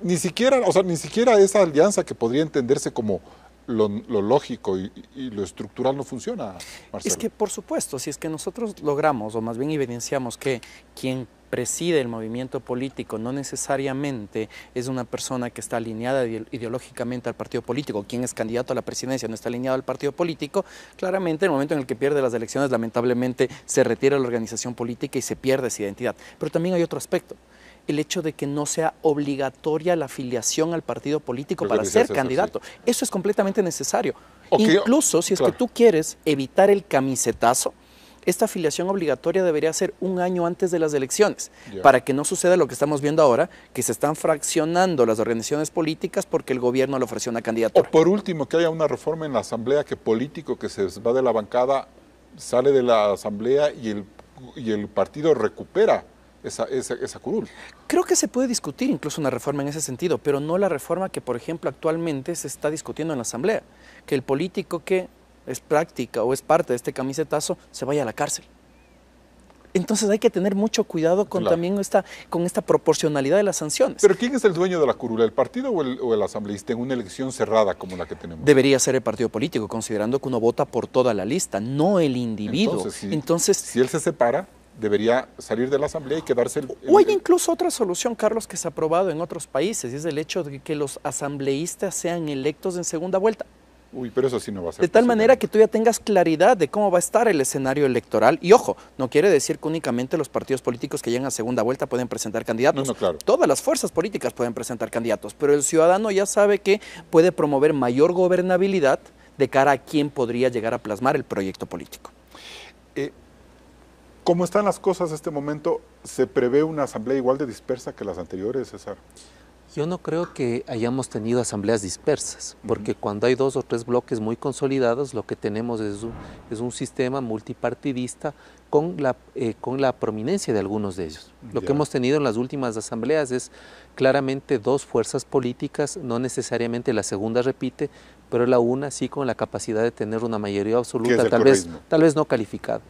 ni siquiera, o sea, ni siquiera esa alianza que podría entenderse como lo, lógico y, y, lo estructural no funciona. Marcelo. Es que, por supuesto, si es que nosotros logramos, o más bien evidenciamos que quien preside el movimiento político no necesariamente es una persona que está alineada ideológicamente al partido político, quien es candidato a la presidencia no está alineado al partido político, claramente en el momento en el que pierde las elecciones lamentablemente se retira la organización política y se pierde esa identidad. Pero también hay otro aspecto el hecho de que no sea obligatoria la afiliación al partido político para ser candidato. Eso es completamente necesario. Incluso si es que tú quieres evitar el camisetazo, esta afiliación obligatoria debería ser un año antes de las elecciones, para que no suceda lo que estamos viendo ahora, que se están fraccionando las organizaciones políticas porque el gobierno le ofreció una candidatura. O por último, que haya una reforma en la Asamblea que político que se va de la bancada sale de la Asamblea y el, el partido recupera esa, esa, esa, curul. Creo que se puede discutir incluso una reforma en ese sentido, pero no la reforma que, por ejemplo, actualmente se está discutiendo en la Asamblea, que el político que es práctica o es parte de este camisetazo, se vaya a la cárcel. Entonces hay que tener mucho cuidado con también esta, con esta proporcionalidad de las sanciones. Pero ¿quién es el dueño de la curula, el partido o el, asambleísta en una elección cerrada como la que tenemos? Debería ser el partido político, considerando que uno vota por toda la lista, no el individuo. Entonces, si, él se separa, debería salir de la asamblea y quedarse... o hay incluso otra solución, Carlos, que se ha aprobado en otros países, y es el hecho de que los asambleístas sean electos en segunda vuelta. Uy, pero eso sí no va a ser. De tal manera que tú ya tengas claridad de cómo va a estar el escenario electoral. Y ojo, no quiere decir que únicamente los partidos políticos que llegan a segunda vuelta pueden presentar candidatos. No, no, claro. Todas las fuerzas políticas pueden presentar candidatos, pero el ciudadano ya sabe que puede promover mayor gobernabilidad de cara a quién podría llegar a plasmar el proyecto político. Eh, ¿Cómo están las cosas en este momento? ¿Se prevé una asamblea igual de dispersa que las anteriores, César? Yo no creo que hayamos tenido asambleas dispersas, porque cuando hay dos o tres bloques muy consolidados, lo que tenemos es un, es un sistema multipartidista con la, eh, con la prominencia de algunos de ellos. Lo que hemos tenido en las últimas asambleas es claramente dos fuerzas políticas, no necesariamente la segunda repite, pero la una sí con la capacidad de tener una mayoría absoluta, tal vez, tal vez no calificada.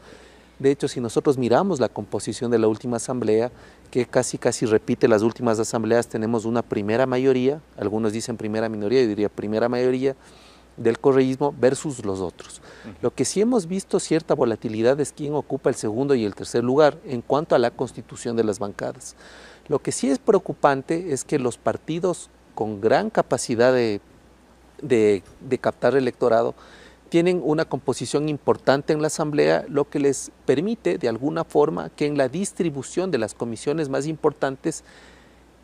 De hecho, si nosotros miramos la composición de la última asamblea, que casi casi repite las últimas asambleas, tenemos una primera mayoría, algunos dicen primera minoría, yo diría primera mayoría del correísmo versus los otros. Lo que sí hemos visto cierta volatilidad es quién ocupa el segundo y el tercer lugar en cuanto a la constitución de las bancadas. Lo que sí es preocupante es que los partidos con gran capacidad de captar electorado, tienen una composición importante en la Asamblea, lo que les permite de alguna forma que en la distribución de las comisiones más importantes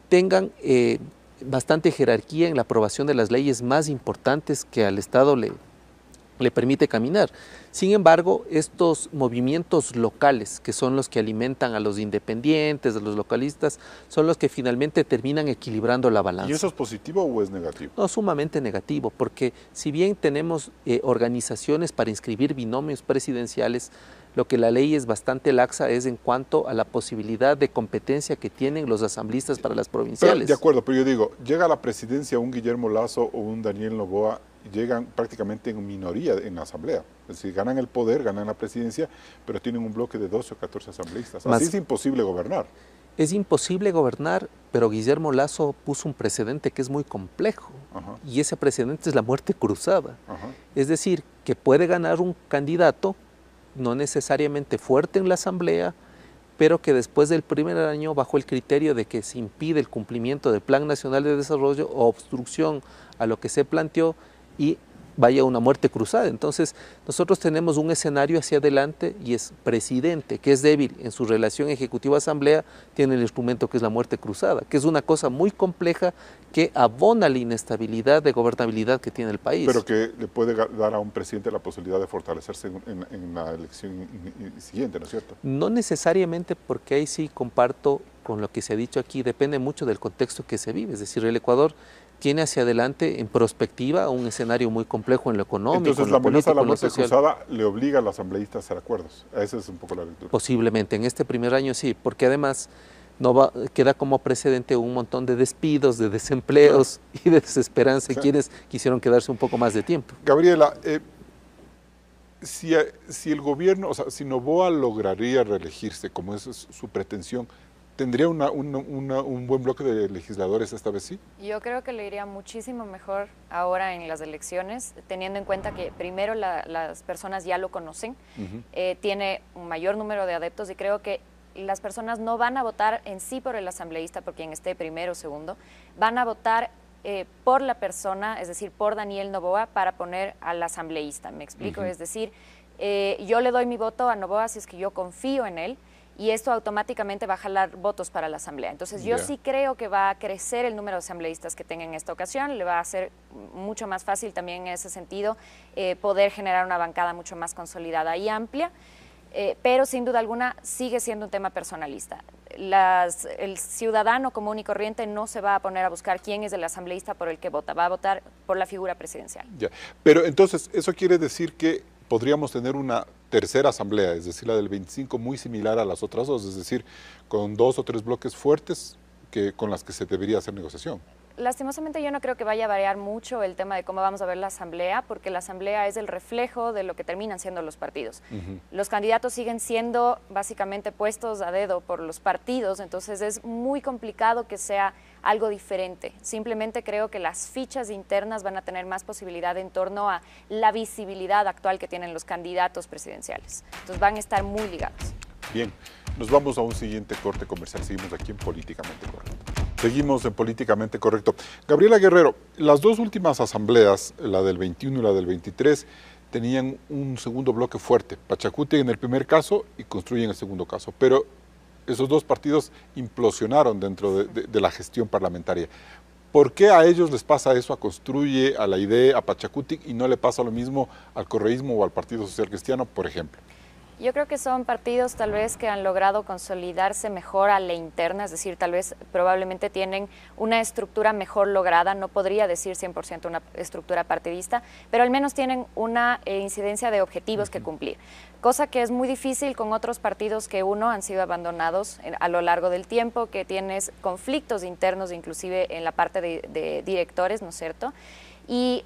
tengan eh, bastante jerarquía en la aprobación de las leyes más importantes que al Estado le, le permite caminar. Sin embargo, estos movimientos locales, que son los que alimentan a los independientes, a los localistas, son los que finalmente terminan equilibrando la balanza. ¿Y eso es positivo o es negativo? No, sumamente negativo, porque si bien tenemos eh, organizaciones para inscribir binomios presidenciales, lo que la ley es bastante laxa es en cuanto a la posibilidad de competencia que tienen los asambleístas para las provinciales. de acuerdo, pero yo digo, llega a la presidencia un Guillermo Lazo o un Daniel Novoa, llegan prácticamente en minoría en la asamblea. Es decir, ganan el poder, ganan la presidencia, pero tienen un bloque de 12 o 14 asambleístas. Así es imposible gobernar. Es imposible gobernar, pero Guillermo Lazo puso un precedente que es muy complejo. Y ese precedente es la muerte cruzada. Es decir, que puede ganar un candidato no necesariamente fuerte en la Asamblea, pero que después del primer año, bajo el criterio de que se impide el cumplimiento del Plan Nacional de Desarrollo o obstrucción a lo que se planteó, y vaya una muerte cruzada. Entonces, nosotros tenemos un escenario hacia adelante y es presidente, que es débil en su relación ejecutiva-asamblea, tiene el instrumento que es la muerte cruzada, que es una cosa muy compleja que abona la inestabilidad de gobernabilidad que tiene el país. Pero que le puede dar a un presidente la posibilidad de fortalecerse en, en la elección siguiente, ¿no es cierto? No necesariamente, porque ahí sí comparto con lo que se ha dicho aquí, depende mucho del contexto que se vive. Es decir, el Ecuador tiene hacia adelante en prospectiva un escenario muy complejo en lo económico. Entonces, la amenaza de la muerte cruzada le obliga a los asambleístas a hacer acuerdos. Esa es un poco la lectura. Posiblemente, en este primer año sí, porque además no va, queda como precedente un montón de despidos, de desempleos y de desesperanza quienes quisieron quedarse un poco más de tiempo. Gabriela, eh, si, eh, si el gobierno, o sea, si Novoa lograría reelegirse, como es su pretensión, ¿Tendría una, un buen bloque de legisladores esta vez sí? Yo creo que le iría muchísimo mejor ahora en las elecciones, teniendo en cuenta que primero las personas ya lo conocen, eh, tiene un mayor número de adeptos y creo que las personas no van a votar en sí por el asambleísta, por quien esté primero o segundo, van a votar eh, por la persona, es decir, por Daniel Novoa, para poner al asambleísta. ¿Me explico? Es decir, eh, yo le doy mi voto a Novoa si es que yo confío en él y esto automáticamente va a jalar votos para la Asamblea. Entonces yo sí creo que va a crecer el número de asambleístas que tenga en esta ocasión, le va a ser mucho más fácil también en ese sentido eh, poder generar una bancada mucho más consolidada y amplia. Eh, pero sin duda alguna sigue siendo un tema personalista. Las, el ciudadano común y corriente no se va a poner a buscar quién es el asambleísta por el que vota, va a votar por la figura presidencial. Ya. Pero entonces, eso quiere decir que podríamos tener una tercera asamblea, es decir, la del 25, muy similar a las otras dos, es decir, con dos o tres bloques fuertes que, con las que se debería hacer negociación lastimosamente yo no creo que vaya a variar mucho el tema de cómo vamos a ver la asamblea, porque la asamblea es el reflejo de lo que terminan siendo los partidos. Los candidatos siguen siendo básicamente puestos a dedo por los partidos, entonces es muy complicado que sea algo diferente. Simplemente creo que las fichas internas van a tener más posibilidad en torno a la visibilidad actual que tienen los candidatos presidenciales. Entonces van a estar muy ligados. Bien, nos vamos a un siguiente corte comercial. Seguimos aquí en Políticamente Correcto. Seguimos en Políticamente Correcto. Gabriela Guerrero, las dos últimas asambleas, la del 21 y la del 23, tenían un segundo bloque fuerte. Pachacuti en el primer caso y Construye en el segundo caso. Pero esos dos partidos implosionaron dentro de, la gestión parlamentaria. ¿Por qué a ellos les pasa eso, a Construye, a la idea, a Pachacuti y no le pasa lo mismo al correísmo o al Partido Social Cristiano, por ejemplo? Yo creo que son partidos tal vez que han logrado consolidarse mejor a la interna, es decir, tal vez probablemente tienen una estructura mejor lograda, no podría decir 100% una estructura partidista, pero al menos tienen una eh, incidencia de objetivos que cumplir, cosa que es muy difícil con otros partidos que uno han sido abandonados a lo largo del tiempo, que tienes conflictos internos inclusive en la parte de, de directores, ¿no es cierto? Y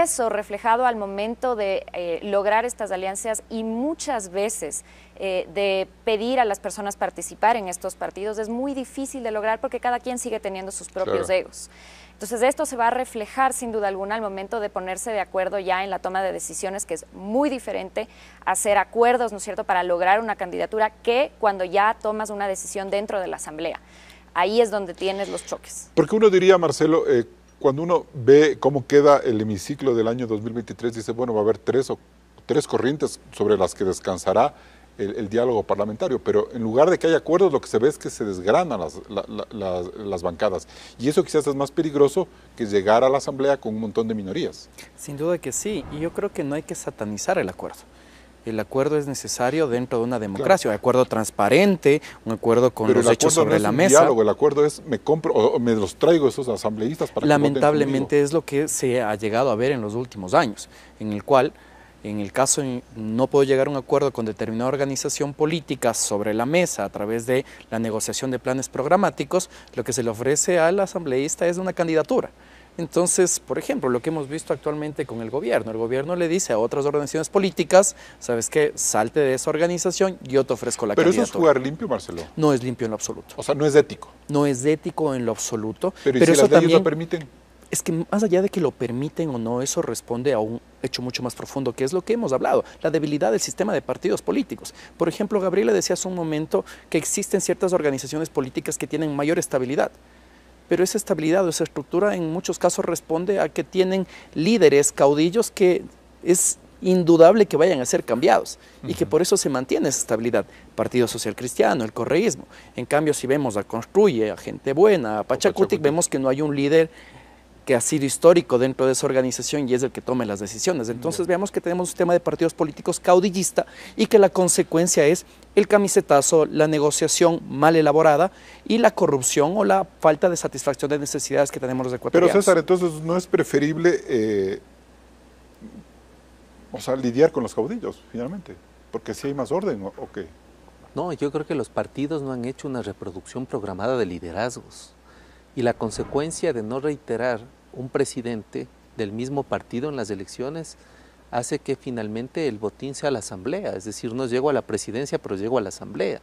eso reflejado al momento de eh, lograr estas alianzas y muchas veces eh, de pedir a las personas participar en estos partidos es muy difícil de lograr porque cada quien sigue teniendo sus propios egos. Entonces esto se va a reflejar sin duda alguna al momento de ponerse de acuerdo ya en la toma de decisiones, que es muy diferente hacer acuerdos, ¿no es cierto?, para lograr una candidatura que cuando ya tomas una decisión dentro de la Asamblea. Ahí es donde tienes los choques. Porque uno diría, Marcelo, eh, cuando uno ve cómo queda el hemiciclo del año 2023, dice, bueno, va a haber tres, o, tres corrientes sobre las que descansará el, diálogo parlamentario, pero en lugar de que haya acuerdos, lo que se ve es que se desgranan las, bancadas. Y eso quizás es más peligroso que llegar a la Asamblea con un montón de minorías. Sin duda que sí, y yo creo que no hay que satanizar el acuerdo el acuerdo es necesario dentro de una democracia, un acuerdo transparente, un acuerdo con los hechos sobre la mesa. Diálogo, el acuerdo es me compro o me los traigo esos asambleístas para que Lamentablemente es lo que se ha llegado a ver en los últimos años, en el cual en el caso no puedo llegar a un acuerdo con determinada organización política sobre la mesa a través de la negociación de planes programáticos, lo que se le ofrece al asambleísta es una candidatura. Entonces, por ejemplo, lo que hemos visto actualmente con el gobierno, el gobierno le dice a otras organizaciones políticas, ¿sabes qué? Salte de esa organización, yo te ofrezco la Pero eso es jugar limpio, Marcelo. No es limpio en lo absoluto. O sea, no es ético. No es ético en lo absoluto. Pero, ¿y si eso las leyes lo permiten? Es que más allá de que lo permiten o no, eso responde a un hecho mucho más profundo, que es lo que hemos hablado, la debilidad del sistema de partidos políticos. Por ejemplo, Gabriela decía hace un momento que existen ciertas organizaciones políticas que tienen mayor estabilidad pero esa estabilidad o esa estructura en muchos casos responde a que tienen líderes, caudillos que es indudable que vayan a ser cambiados y que por eso se mantiene esa estabilidad. Partido Social Cristiano, el correísmo. En cambio, si vemos a Construye, a Gente Buena, a Pachacutic, vemos que no hay un líder que ha sido histórico dentro de esa organización y es el que tome las decisiones. Entonces veamos que tenemos un sistema de partidos políticos caudillista y que la consecuencia es el camisetazo, la negociación mal elaborada y la corrupción o la falta de satisfacción de necesidades que tenemos los ecuatorianos. Pero César, entonces no es preferible eh, o sea, lidiar con los caudillos finalmente, porque si hay más orden o qué. No, yo creo que los partidos no han hecho una reproducción programada de liderazgos y la consecuencia de no reiterar un presidente del mismo partido en las elecciones hace que finalmente el botín sea la asamblea, es decir, no llego a la presidencia, pero llego a la asamblea.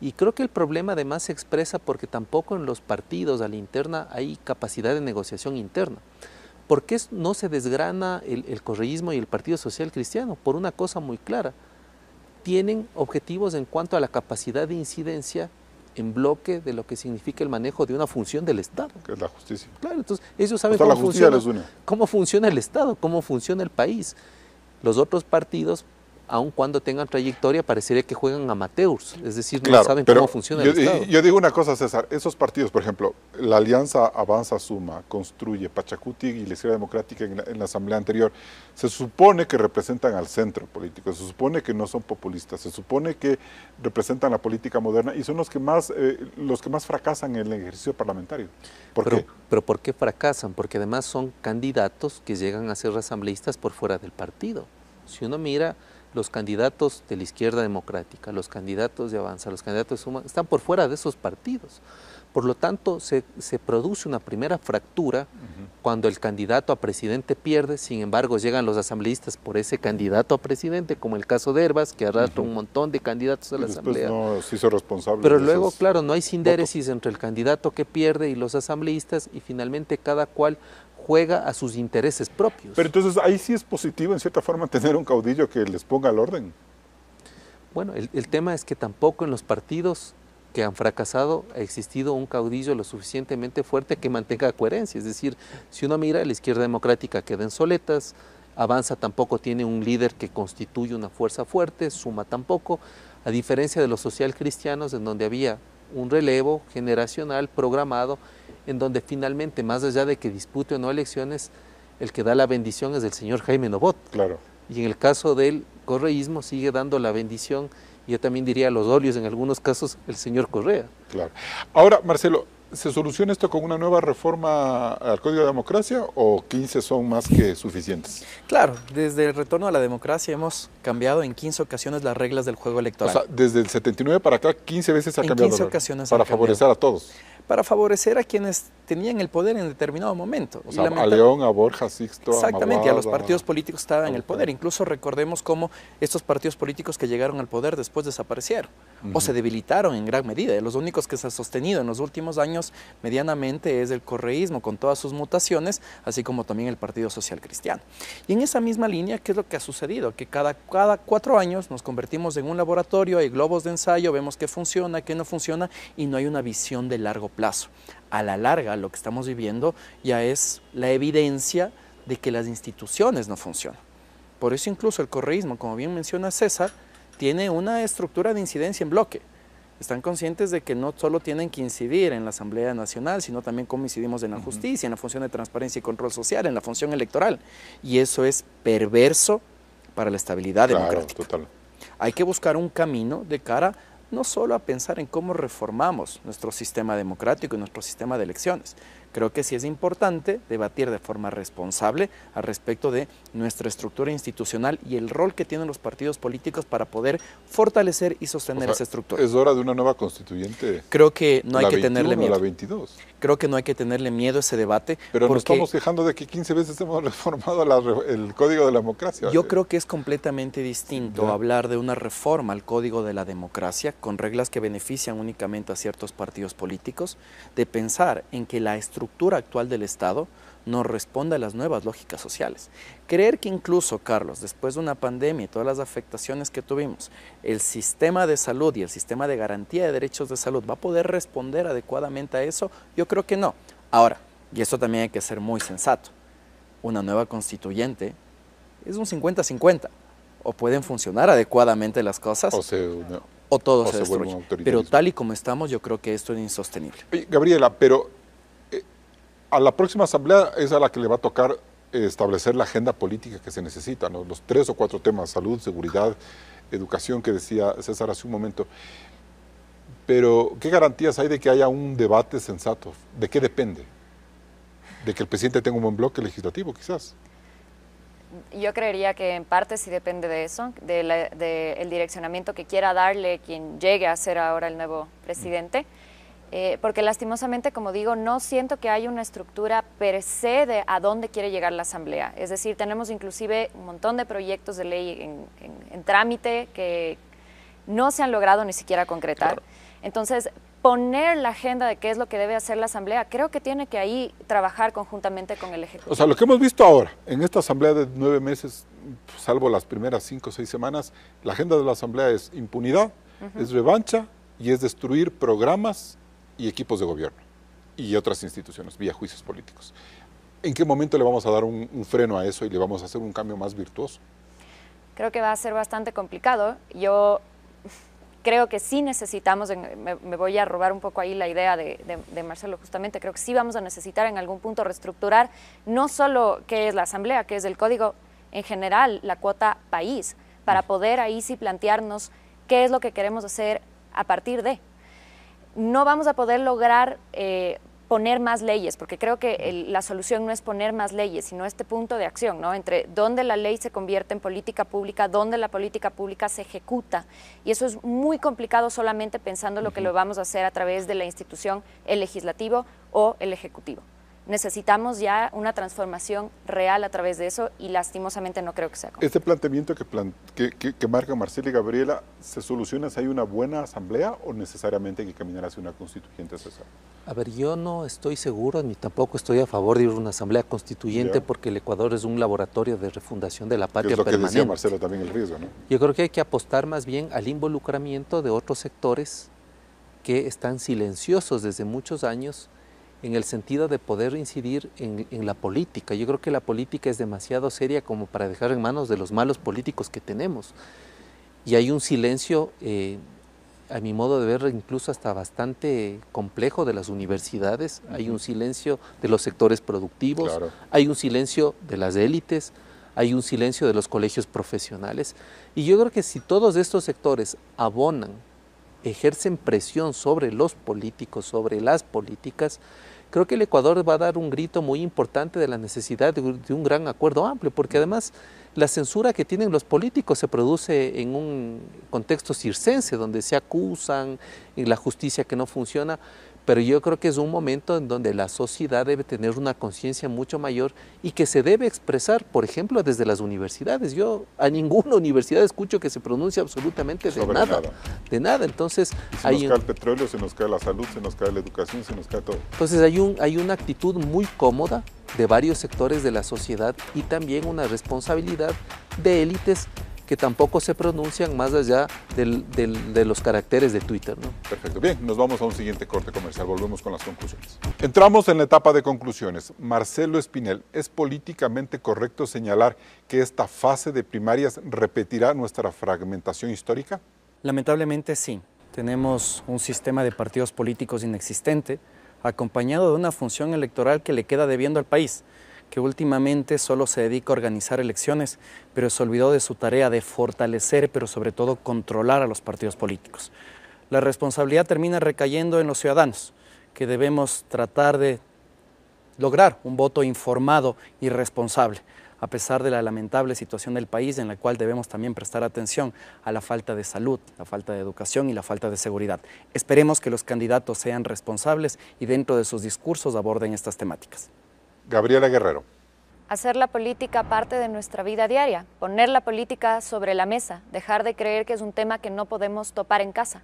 Y creo que el problema además se expresa porque tampoco en los partidos a la interna hay capacidad de negociación interna. ¿Por qué no se desgrana el, el correísmo y el Partido Social Cristiano? Por una cosa muy clara, tienen objetivos en cuanto a la capacidad de incidencia en bloque de lo que significa el manejo de una función del Estado. Que es la justicia. Claro, entonces ellos saben pues cómo, funciona, cómo funciona el Estado, cómo funciona el país. Los otros partidos aun cuando tengan trayectoria, parecería que juegan amateurs, es decir, no saben cómo funciona el Estado. Yo digo una cosa, César, esos partidos, por ejemplo, la Alianza Avanza Suma, Construye, Pachacuti y la Izquierda Democrática en la, asamblea anterior, se supone que representan al centro político, se supone que no son populistas, se supone que representan la política moderna y son los que más, eh, los que más fracasan en el ejercicio parlamentario. ¿Por pero, qué? pero ¿por qué fracasan? Porque además son candidatos que llegan a ser asambleístas por fuera del partido. Si uno mira los candidatos de la izquierda democrática, los candidatos de Avanza, los candidatos de Suma, están por fuera de esos partidos. Por lo tanto, se, produce una primera fractura cuando el candidato a presidente pierde, sin embargo llegan los asambleístas por ese candidato a presidente, como el caso de Herbas, que arrastra un montón de candidatos a la asamblea. No se hizo responsable. Pero luego, claro, no hay sindéresis entre el candidato que pierde y los asambleístas y finalmente cada cual juega a sus intereses propios. Pero entonces ahí sí es positivo, en cierta forma, tener un caudillo que les ponga el orden. Bueno, el, tema es que tampoco en los partidos que han fracasado ha existido un caudillo lo suficientemente fuerte que mantenga coherencia. Es decir, si uno mira, la izquierda democrática queda en soletas, Avanza tampoco tiene un líder que constituye una fuerza fuerte, Suma tampoco, a diferencia de los social cristianos en donde había un relevo generacional programado en donde finalmente, más allá de que dispute o no elecciones, el que da la bendición es el señor Jaime Novot. Claro. Y en el caso del correísmo sigue dando la bendición, yo también diría a los óleos en algunos casos, el señor Correa. Claro. Ahora, Marcelo, ¿se soluciona esto con una nueva reforma al Código de Democracia o 15 son más que suficientes? Claro, desde el retorno a la democracia hemos cambiado en 15 ocasiones las reglas del juego electoral. O sea, desde el 79 para acá 15 veces ha en cambiado. 15 ocasiones. Para favorecer a todos para favorecer a quienes tenían el poder en determinado momento. a León, a Borja, Sixto, Exactamente, a, a los partidos políticos que estaban en el poder. Incluso recordemos cómo estos partidos políticos que llegaron al poder después desaparecieron o se debilitaron en gran medida. Los únicos que se han sostenido en los últimos años medianamente es el correísmo con todas sus mutaciones, así como también el Partido Social Cristiano. Y en esa misma línea, ¿qué es lo que ha sucedido? Que cada, cada cuatro años nos convertimos en un laboratorio, hay globos de ensayo, vemos qué funciona, qué no funciona y no hay una visión de largo plazo plazo. A la larga, lo que estamos viviendo ya es la evidencia de que las instituciones no funcionan. Por eso incluso el correísmo, como bien menciona César, tiene una estructura de incidencia en bloque. Están conscientes de que no solo tienen que incidir en la Asamblea Nacional, sino también cómo incidimos en la justicia, en la función de transparencia y control social, en la función electoral. Y eso es perverso para la estabilidad democrática. Total. Hay que buscar un camino de cara a no solo a pensar en cómo reformamos nuestro sistema democrático y nuestro sistema de elecciones, Creo que sí es importante debatir de forma responsable al respecto de nuestra estructura institucional y el rol que tienen los partidos políticos para poder fortalecer y sostener esa estructura. ¿Es hora de una nueva constituyente? Creo que no hay que tenerle miedo. La 22. Creo que no hay que tenerle miedo a ese debate. Pero nos estamos quejando de que 15 veces hemos reformado el Código de la Democracia. Yo creo que es completamente distinto hablar de una reforma al Código de la Democracia con reglas que benefician únicamente a ciertos partidos políticos, de pensar en que la estructura actual del Estado nos responde a las nuevas lógicas sociales. Creer que incluso, Carlos, después de una pandemia y todas las afectaciones que tuvimos, el sistema de salud y el sistema de garantía de derechos de salud va a poder responder adecuadamente a eso, yo creo que no. Ahora, y esto también hay que ser muy sensato, una nueva constituyente es un 50-50. O pueden funcionar adecuadamente las cosas. O todos todo se, destruye. Pero tal y como estamos, yo creo que esto es insostenible. Gabriela, pero a la próxima asamblea es a la que le va a tocar eh, establecer la agenda política que se necesita, los tres o cuatro temas, salud, seguridad, educación, que decía César hace un momento. Pero, ¿qué garantías hay de que haya un debate sensato? ¿De qué depende? ¿De que el presidente tenga un buen bloque legislativo, quizás? Yo creería que en parte sí depende de eso, del direccionamiento que quiera darle quien llegue a ser ahora el nuevo presidente. Eh, porque lastimosamente, como digo, no siento que haya una estructura per se de a dónde quiere llegar la Asamblea. Es decir, tenemos inclusive un montón de proyectos de ley en, trámite que no se han logrado ni siquiera concretar. Entonces, poner la agenda de qué es lo que debe hacer la Asamblea, creo que tiene que ahí trabajar conjuntamente con el Ejecutivo. O sea, lo que hemos visto ahora, en esta Asamblea de nueve meses, salvo las primeras cinco o seis semanas, la agenda de la Asamblea es impunidad, es revancha y es destruir programas y equipos de gobierno y otras instituciones vía juicios políticos. ¿En qué momento le vamos a dar un, freno a eso y le vamos a hacer un cambio más virtuoso? Creo que va a ser bastante complicado. Yo creo que sí necesitamos, me, voy a robar un poco ahí la idea de, de, Marcelo justamente, creo que sí vamos a necesitar en algún punto reestructurar no solo qué es la Asamblea, qué es el Código en general, la cuota país, para poder ahí sí plantearnos qué es lo que queremos hacer a partir de no vamos a poder lograr eh, poner más leyes, porque creo que la solución no es poner más leyes, sino este punto de acción, ¿no? Entre dónde la ley se convierte en política pública, dónde la política pública se ejecuta. Y eso es muy complicado solamente pensando lo que lo vamos a hacer a través de la institución, el legislativo o el ejecutivo necesitamos ya una transformación real a través de eso y lastimosamente no creo que sea. Este planteamiento que, marcan que, marca Marcela y Gabriela, ¿se soluciona si hay una buena asamblea o necesariamente hay que caminar hacia una constituyente César? A ver, yo no estoy seguro ni tampoco estoy a favor de ir a una asamblea constituyente porque el Ecuador es un laboratorio de refundación de la patria es lo Que decía Marcelo también el riesgo, ¿no? Yo creo que hay que apostar más bien al involucramiento de otros sectores que están silenciosos desde muchos años en el sentido de poder incidir en, la política. Yo creo que la política es demasiado seria como para dejar en manos de los malos políticos que tenemos. Y hay un silencio, eh, a mi modo de ver, incluso hasta bastante complejo de las universidades, hay un silencio de los sectores productivos, hay un silencio de las élites, hay un silencio de los colegios profesionales. Y yo creo que si todos estos sectores abonan ejercen presión sobre los políticos, sobre las políticas, creo que el Ecuador va a dar un grito muy importante de la necesidad de, un gran acuerdo amplio, porque además la censura que tienen los políticos se produce en un contexto circense, donde se acusan, y la justicia que no funciona pero yo creo que es un momento en donde la sociedad debe tener una conciencia mucho mayor y que se debe expresar, por ejemplo, desde las universidades. Yo a ninguna universidad escucho que se pronuncie absolutamente de nada, de nada. Entonces, se hay nos cae el petróleo, se nos cae la salud, se nos cae la educación, se nos cae todo. Entonces, hay un hay una actitud muy cómoda de varios sectores de la sociedad y también una responsabilidad de élites que tampoco se pronuncian más allá de los caracteres de Twitter. Perfecto. Bien, nos vamos a un siguiente corte comercial. Volvemos con las conclusiones. Entramos en la etapa de conclusiones. Marcelo Espinel, ¿es políticamente correcto señalar que esta fase de primarias repetirá nuestra fragmentación histórica? Lamentablemente sí. Tenemos un sistema de partidos políticos inexistente, acompañado de una función electoral que le queda debiendo al país que últimamente solo se dedica a organizar elecciones, pero se olvidó de su tarea de fortalecer, pero sobre todo controlar a los partidos políticos. La responsabilidad termina recayendo en los ciudadanos, que debemos tratar de lograr un voto informado y responsable, a pesar de la lamentable situación del país en la cual debemos también prestar atención a la falta de salud, la falta de educación y la falta de seguridad. Esperemos que los candidatos sean responsables y dentro de sus discursos aborden estas temáticas. Gabriela Guerrero. Hacer la política parte de nuestra vida diaria, poner la política sobre la mesa, dejar de creer que es un tema que no podemos topar en casa.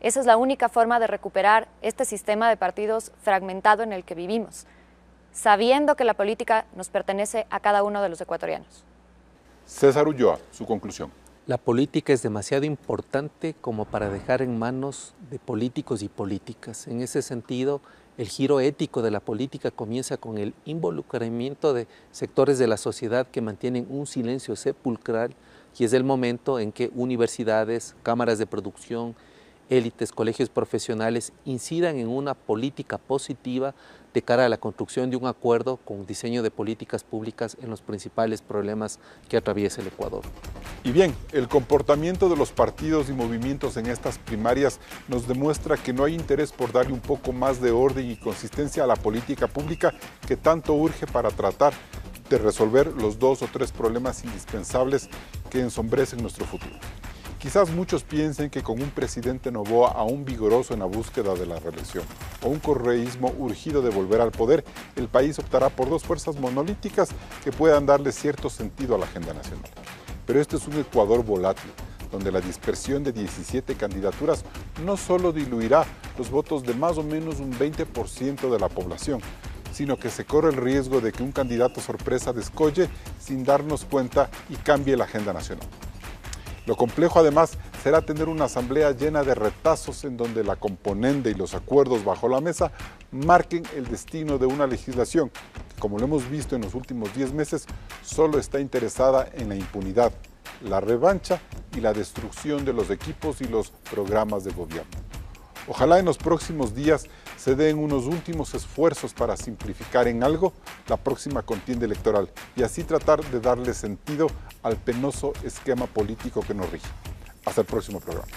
Esa es la única forma de recuperar este sistema de partidos fragmentado en el que vivimos, sabiendo que la política nos pertenece a cada uno de los ecuatorianos. César Ulloa, su conclusión. La política es demasiado importante como para dejar en manos de políticos y políticas. En ese sentido, el giro ético de la política comienza con el involucramiento de sectores de la sociedad que mantienen un silencio sepulcral y es el momento en que universidades, cámaras de producción, élites, colegios profesionales incidan en una política positiva de cara a la construcción de un acuerdo con diseño de políticas públicas en los principales problemas que atraviesa el Ecuador. Y bien, el comportamiento de los partidos y movimientos en estas primarias nos demuestra que no hay interés por darle un poco más de orden y consistencia a la política pública que tanto urge para tratar de resolver los dos o tres problemas indispensables que ensombrecen nuestro futuro. Quizás muchos piensen que con un presidente Novoa aún vigoroso en la búsqueda de la reelección o un correísmo urgido de volver al poder, el país optará por dos fuerzas monolíticas que puedan darle cierto sentido a la agenda nacional. Pero este es un Ecuador volátil, donde la dispersión de 17 candidaturas no solo diluirá los votos de más o menos un 20% de la población, sino que se corre el riesgo de que un candidato sorpresa descolle sin darnos cuenta y cambie la agenda nacional. Lo complejo además será tener una asamblea llena de retazos en donde la componente y los acuerdos bajo la mesa marquen el destino de una legislación que, como lo hemos visto en los últimos 10 meses, solo está interesada en la impunidad, la revancha y la destrucción de los equipos y los programas de gobierno. Ojalá en los próximos días se den unos últimos esfuerzos para simplificar en algo la próxima contienda electoral y así tratar de darle sentido al penoso esquema político que nos rige. Hasta el próximo programa.